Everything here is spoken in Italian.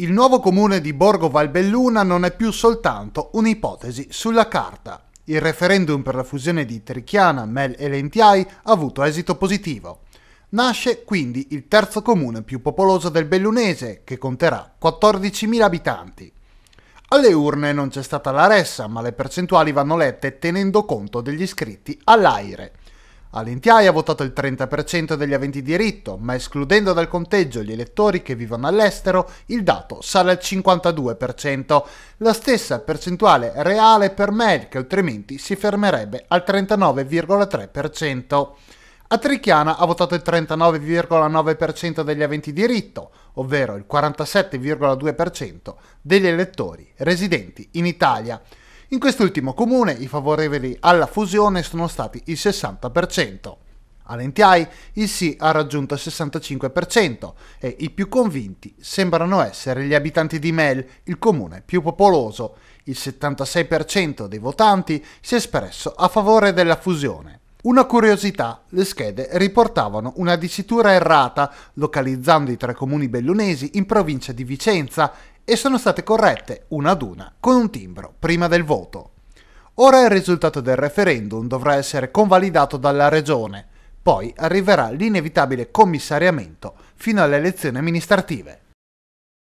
Il nuovo comune di Borgo Valbelluna non è più soltanto un'ipotesi sulla carta. Il referendum per la fusione di Trichiana, Mel e Lentiai ha avuto esito positivo. Nasce quindi il terzo comune più popoloso del bellunese, che conterà 14.000 abitanti. Alle urne non c'è stata la ressa, ma le percentuali vanno lette tenendo conto degli iscritti all'aire. All'Intiai ha votato il 30% degli aventi diritto, ma escludendo dal conteggio gli elettori che vivono all'estero, il dato sale al 52%, la stessa percentuale reale per Mel che altrimenti si fermerebbe al 39,3%. A Trichiana ha votato il 39,9% degli aventi diritto, ovvero il 47,2% degli elettori residenti in Italia. In quest'ultimo comune i favorevoli alla fusione sono stati il 60%. A Lentiai il sì ha raggiunto il 65% e i più convinti sembrano essere gli abitanti di Mel, il comune più popoloso. Il 76% dei votanti si è espresso a favore della fusione. Una curiosità, le schede riportavano una dicitura errata, localizzando i tre comuni bellunesi in provincia di Vicenza e sono state corrette una ad una con un timbro prima del voto. Ora il risultato del referendum dovrà essere convalidato dalla Regione, poi arriverà l'inevitabile commissariamento fino alle elezioni amministrative.